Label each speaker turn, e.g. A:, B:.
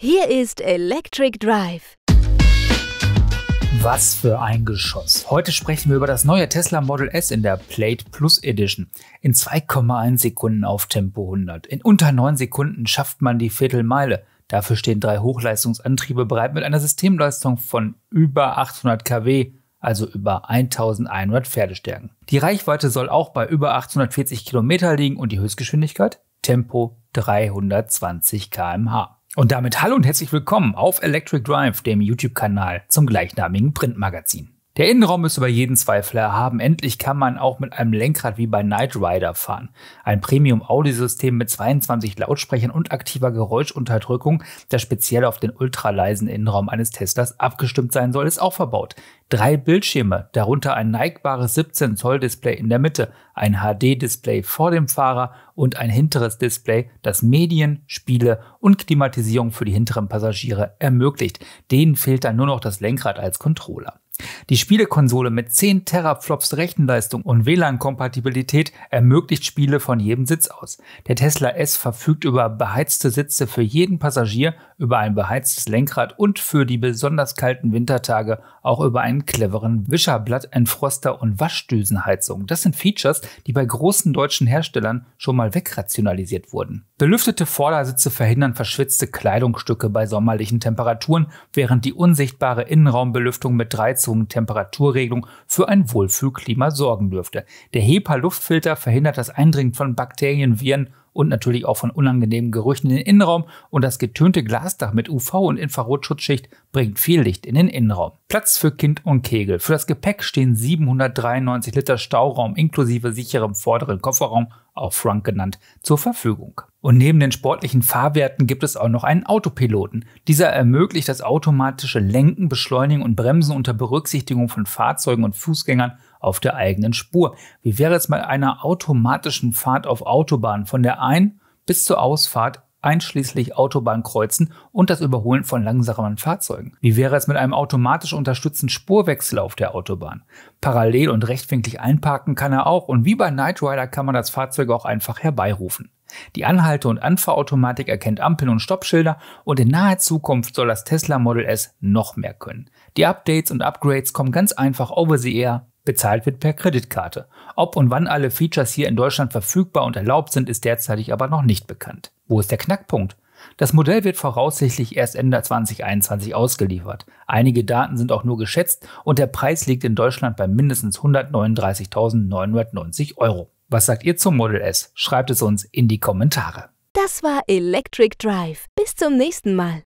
A: Hier ist Electric Drive. Was für ein Geschoss. Heute sprechen wir über das neue Tesla Model S in der Plate Plus Edition. In 2,1 Sekunden auf Tempo 100. In unter 9 Sekunden schafft man die Viertelmeile. Dafür stehen drei Hochleistungsantriebe bereit mit einer Systemleistung von über 800 kW, also über 1100 Pferdestärken. Die Reichweite soll auch bei über 840 km liegen und die Höchstgeschwindigkeit? Tempo 320 km/h. Und damit hallo und herzlich willkommen auf Electric Drive, dem YouTube-Kanal zum gleichnamigen Printmagazin. Der Innenraum ist über jeden Zweifel erhaben. Endlich kann man auch mit einem Lenkrad wie bei Knight Rider fahren. Ein Premium-Audiosystem mit 22 Lautsprechern und aktiver Geräuschunterdrückung, das speziell auf den ultraleisen Innenraum eines Teslas abgestimmt sein soll, ist auch verbaut. Drei Bildschirme, darunter ein neigbares 17-Zoll-Display in der Mitte, ein HD-Display vor dem Fahrer und ein hinteres Display, das Medien, Spiele und Klimatisierung für die hinteren Passagiere ermöglicht. Denen fehlt dann nur noch das Lenkrad als Controller. Die Spielekonsole mit 10 Teraflops Rechenleistung und WLAN-Kompatibilität ermöglicht Spiele von jedem Sitz aus. Der Tesla S verfügt über beheizte Sitze für jeden Passagier, über ein beheiztes Lenkrad und für die besonders kalten Wintertage auch über einen cleveren Wischerblatt, Entfroster und Waschdüsenheizung. Das sind Features, die bei großen deutschen Herstellern schon mal wegrationalisiert wurden. Belüftete Vordersitze verhindern verschwitzte Kleidungsstücke bei sommerlichen Temperaturen, während die unsichtbare Innenraumbelüftung mit 13 Heizung, Temperaturregelung für ein Wohlfühlklima sorgen dürfte. Der HEPA-Luftfilter verhindert das Eindringen von Bakterien, Viren und natürlich auch von unangenehmen Gerüchen in den Innenraum und das getönte Glasdach mit UV- und Infrarotschutzschicht bringt viel Licht in den Innenraum. Platz für Kind und Kegel. Für das Gepäck stehen 793 Liter Stauraum inklusive sicherem vorderen Kofferraum, auch Frank genannt, zur Verfügung. Und neben den sportlichen Fahrwerten gibt es auch noch einen Autopiloten. Dieser ermöglicht das automatische Lenken, Beschleunigen und Bremsen unter Berücksichtigung von Fahrzeugen und Fußgängern auf der eigenen Spur. Wie wäre es mit einer automatischen Fahrt auf Autobahn von der Ein- bis zur Ausfahrt einschließlich Autobahnkreuzen und das Überholen von langsameren Fahrzeugen? Wie wäre es mit einem automatisch unterstützten Spurwechsel auf der Autobahn? Parallel und rechtwinklig einparken kann er auch und wie bei Knight Rider kann man das Fahrzeug auch einfach herbeirufen. Die Anhalte- und Anfahrautomatik erkennt Ampeln und Stoppschilder und in naher Zukunft soll das Tesla Model S noch mehr können. Die Updates und Upgrades kommen ganz einfach over the air Bezahlt wird per Kreditkarte. Ob und wann alle Features hier in Deutschland verfügbar und erlaubt sind, ist derzeitig aber noch nicht bekannt. Wo ist der Knackpunkt? Das Modell wird voraussichtlich erst Ende 2021 ausgeliefert. Einige Daten sind auch nur geschätzt und der Preis liegt in Deutschland bei mindestens 139.990 Euro. Was sagt ihr zum Model S? Schreibt es uns in die Kommentare. Das war Electric Drive. Bis zum nächsten Mal.